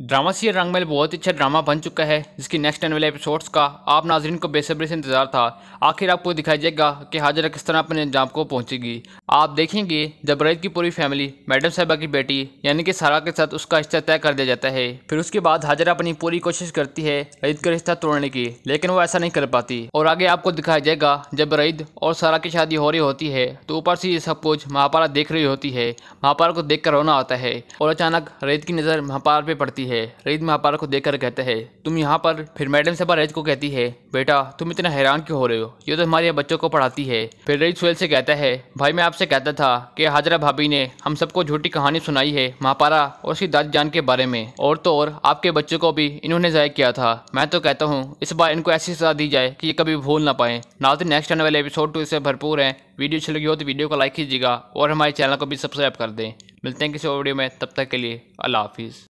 drama serial Rangmahal बहुत ही अच्छा drama बन चुका है जिसकी नेक्स्ट आने वाले एपिसोड्स का आप नाजरन को बेसब्री से इंतजार था आखिर आपको दिखाई जाएगा कि हाजरा किस तरह अपने अंजाम को पहुंचेगी आप देखेंगे जब रईत की पूरी फैमिली मैडम साहबा की बेटी यानी कि सारा के साथ उसका रिश्ता तय कर दिया जाता है फिर उसके बाद हाजरा अपनी पूरी कोशिश करती है रईद का रिश्ता तोड़ने की लेकिन वो ऐसा नहीं कर पाती और आगे आपको दिखाया जाएगा जब रईद और सारा की शादी हो रही होती है तो ऊपर से ये सब कुछ महापारा देख रही होती है महापारा को देख रोना आता है और अचानक रईद की नज़र महापारा पर पड़ती है है रईद महापारा को देख कर कहता है तुम यहाँ पर फिर मैडम से रईद को कहती है बेटा तुम इतना हैरान क्यों हो रहे हो ये तो हमारे बच्चों को पढ़ाती है फिर रईद सुहेल से कहता है भाई मैं आपसे कहता था कि हाजरा भाभी ने हम सबको झूठी कहानी सुनाई है महापारा और उसकी दादी जान के बारे में और तो और आपके बच्चों को भी इन्होंने ज़ाय किया था मैं तो कहता हूँ इस बार इनको ऐसी सजा दी जाए कि ये कभी भूल ना पाए ना तो नेक्स्ट आने वाले एपिसोड टू इससे भरपूर है वीडियो अच्छी लगी हो तो वीडियो को लाइक कीजिएगा और हमारे चैनल को भी सब्सक्राइब कर दें मिलते हैं किसी और वीडियो में तब तक के लिए अल्लाह हाफिज़